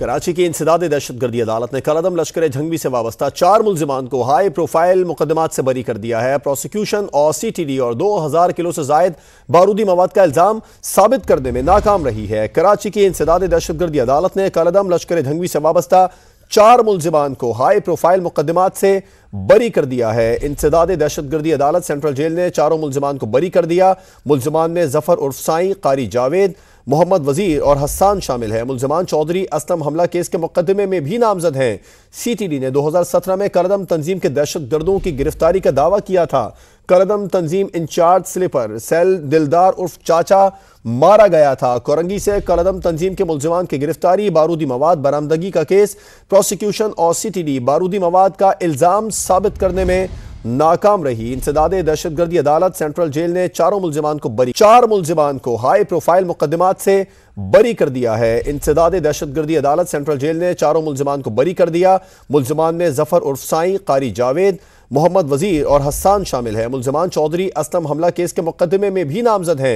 कराची की इंसदाद दहशतगर्दी अदालत ने कलदम लश्कर झंगवी से वाबस्ता चार मुलजमान को हाई प्रोफाइल मुकदमा से बरी कर दिया है प्रोसिक्यूशन और सी टी डी और दो हज़ार किलो से जायद बारूदी मवाद का इल्ज़ाम साबित करने में नाकाम रही है कराची की इंसदाद दहशतगर्दी अदालत ने कलदम लश्कर झंगवी से वाबस्ता चार मुलजमान को हाई प्रोफाइल मुकदमात से बरी कर दिया है इंसदाद दहशतगर्दी अदालत सेंट्रल जेल ने चारों मुलजमान को बरी कर दिया मुलजमान में जफर उर्फ साई कारी जावेद मोहम्मद वजीर और हसान शामिल हैं मुलजमान चौधरी असलम हमला केस के मुकदमे में भी नामजद हैं सी टी डी ने दो हज़ार सत्रह में करदम तंजीम के दहशत गर्दों की गिरफ्तारी का दावा किया था करदम तंजीम इंचार्ज स्लिपर सेल दिलदार उर्फ चाचा मारा गया था कोरंगी से करदम तंजीम के मुलजमान की गिरफ्तारी बारूदी मवाद बरामदगी का केस प्रोसिक्यूशन और सी टी डी बारूदी मवाद का इल्ज़ाम साबित करने में नाकाम रही इंसदाद दहशत गर्दी अदालत सेंट्रल जेल ने चारों मुलजमान को बरी चार मुलजमान को हाई प्रोफाइल मुकदमा से बरी कर दिया है इंसदाद दहशत गर्दी अदालत सेंट्रल जेल ने चारों मुलजमान को बरी कर दिया मुलजमान में जफर उर्फ साई कारी जावेद मोहम्मद वजीर और हसान शामिल है मुलजमान चौधरी असलम हमला केस के मुकदमे में भी नामजद हैं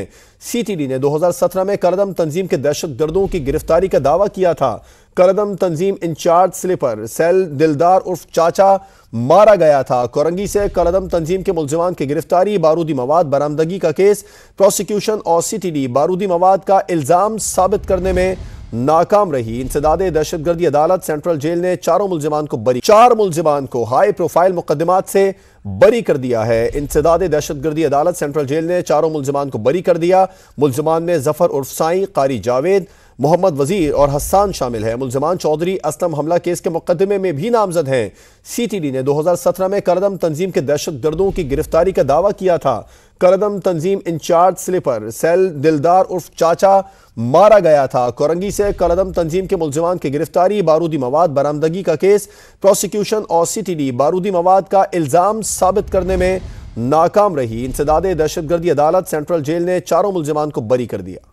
सी टी डी ने दो हजार सत्रह में करदम तंजीम के दहशत गर्दों की गिरफ्तारी का दावा किया था करदम तंजीम इंचार्ज स्लिपर सेल दिलदार उर्फ चाचा मारा गया था कोरंगी से करदम तंजीम के मुलजमान की गिरफ्तारी बारूदी मवाद बरामदगी का केस प्रोसिक्यूशन और सी टी डी बारूदी मवाद का इल्ज़ाम साबित करने में नाकाम रही इंसदाद दहशत गर्दी अदालत सेंट्रल जेल ने चारों मुलजमान को बरी चार मुलजमान को हाई प्रोफाइल मुकदमात से बरी कर दिया है इंसदाद दहशत गर्दी अदालत सेंट्रल जेल ने चारों मुलजमान को बरी कर दिया मुलजमान में जफर उर्फ साई कारी जावेद मोहम्मद वजीर और हसान शामिल है मुलजमान चौधरी असलम हमला केस के मुकदमे में भी नामजद हैं सी टी डी ने दो हज़ार सत्रह में करदम तंजीम के दहशत गर्दों की गिरफ्तारी का दावा किया था करदम तंजीम इंचार्ज स्लिपर सेल दिलदार उर्फ चाचा मारा गया था कोरंगी से करदम तंजीम के मुलजमान की गिरफ्तारी बारूदी मवाद बरामदगी का केस प्रोसिक्यूशन और सी टी डी बारूदी मवाद का इल्ज़ाम साबित करने में नाकाम रही इंसदाद दहशतगर्दी अदालत सेंट्रल जेल ने चारों मुलजमान को बरी कर दिया